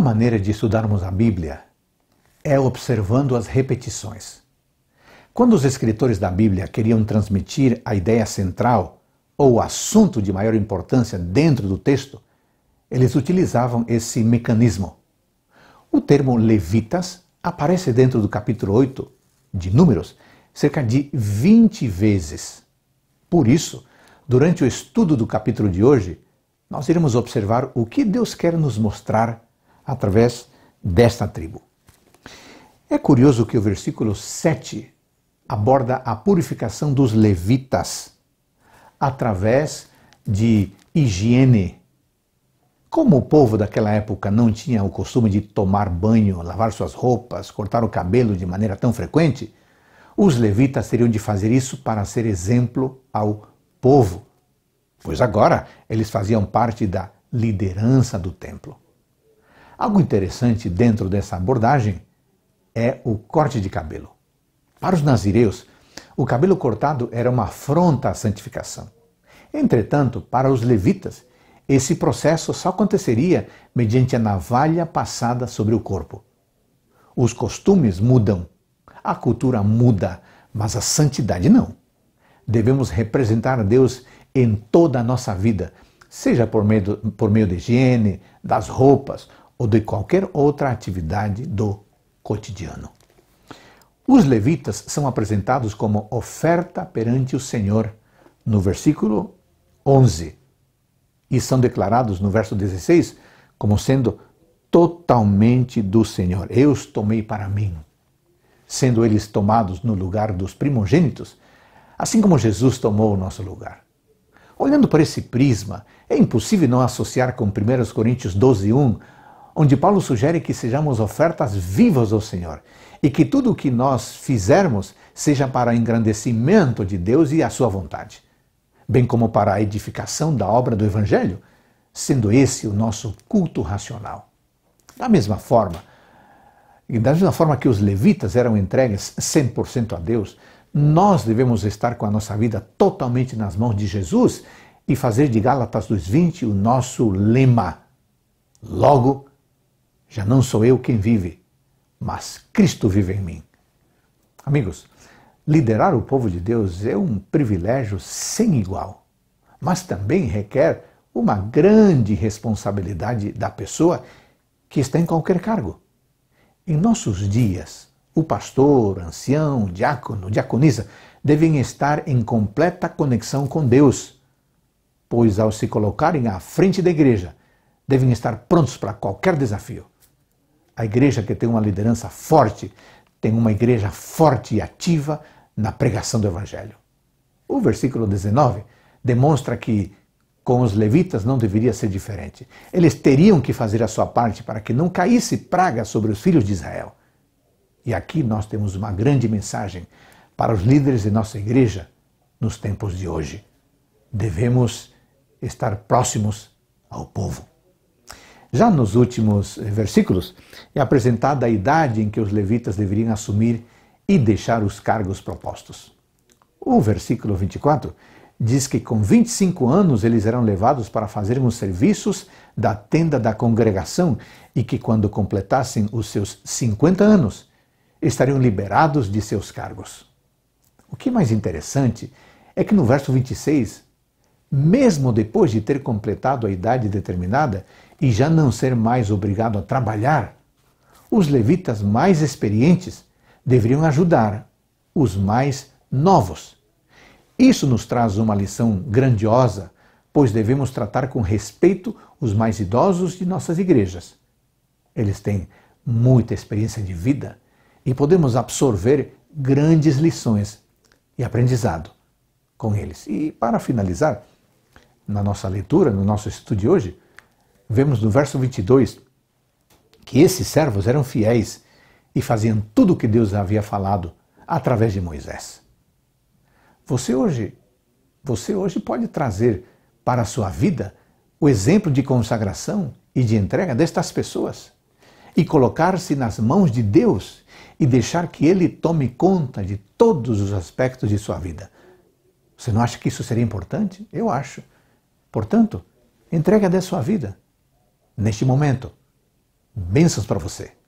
uma maneira de estudarmos a Bíblia é observando as repetições. Quando os escritores da Bíblia queriam transmitir a ideia central ou o assunto de maior importância dentro do texto, eles utilizavam esse mecanismo. O termo levitas aparece dentro do capítulo 8 de Números cerca de 20 vezes. Por isso, durante o estudo do capítulo de hoje, nós iremos observar o que Deus quer nos mostrar através desta tribo. É curioso que o versículo 7 aborda a purificação dos levitas através de higiene. Como o povo daquela época não tinha o costume de tomar banho, lavar suas roupas, cortar o cabelo de maneira tão frequente, os levitas teriam de fazer isso para ser exemplo ao povo, pois agora eles faziam parte da liderança do templo. Algo interessante dentro dessa abordagem é o corte de cabelo. Para os nazireus, o cabelo cortado era uma afronta à santificação. Entretanto, para os levitas, esse processo só aconteceria mediante a navalha passada sobre o corpo. Os costumes mudam, a cultura muda, mas a santidade não. Devemos representar Deus em toda a nossa vida, seja por meio, por meio de higiene, das roupas, ou de qualquer outra atividade do cotidiano. Os levitas são apresentados como oferta perante o Senhor no versículo 11 e são declarados no verso 16 como sendo totalmente do Senhor. Eu os tomei para mim, sendo eles tomados no lugar dos primogênitos, assim como Jesus tomou o nosso lugar. Olhando por esse prisma, é impossível não associar com 1 Coríntios 12, 1 onde Paulo sugere que sejamos ofertas vivas ao Senhor e que tudo o que nós fizermos seja para o engrandecimento de Deus e a sua vontade, bem como para a edificação da obra do Evangelho, sendo esse o nosso culto racional. Da mesma forma, da mesma forma que os levitas eram entregues 100% a Deus, nós devemos estar com a nossa vida totalmente nas mãos de Jesus e fazer de Gálatas 2:20 o nosso lema. Logo, já não sou eu quem vive, mas Cristo vive em mim. Amigos, liderar o povo de Deus é um privilégio sem igual, mas também requer uma grande responsabilidade da pessoa que está em qualquer cargo. Em nossos dias, o pastor, ancião, diácono, diaconisa devem estar em completa conexão com Deus, pois ao se colocarem à frente da igreja, devem estar prontos para qualquer desafio. A igreja que tem uma liderança forte tem uma igreja forte e ativa na pregação do Evangelho. O versículo 19 demonstra que com os levitas não deveria ser diferente. Eles teriam que fazer a sua parte para que não caísse praga sobre os filhos de Israel. E aqui nós temos uma grande mensagem para os líderes de nossa igreja nos tempos de hoje. Devemos estar próximos ao povo. Já nos últimos versículos é apresentada a idade em que os levitas deveriam assumir e deixar os cargos propostos. O versículo 24 diz que com 25 anos eles eram levados para fazerem os serviços da tenda da congregação e que quando completassem os seus 50 anos estariam liberados de seus cargos. O que é mais interessante é que no verso 26, mesmo depois de ter completado a idade determinada, e já não ser mais obrigado a trabalhar, os levitas mais experientes deveriam ajudar os mais novos. Isso nos traz uma lição grandiosa, pois devemos tratar com respeito os mais idosos de nossas igrejas. Eles têm muita experiência de vida e podemos absorver grandes lições e aprendizado com eles. E para finalizar, na nossa leitura, no nosso estudo de hoje, vemos no verso 22 que esses servos eram fiéis e faziam tudo o que Deus havia falado através de Moisés. Você hoje, você hoje pode trazer para a sua vida o exemplo de consagração e de entrega destas pessoas e colocar-se nas mãos de Deus e deixar que Ele tome conta de todos os aspectos de sua vida. Você não acha que isso seria importante? Eu acho. Portanto, entrega da sua vida neste momento. Bênçãos para você.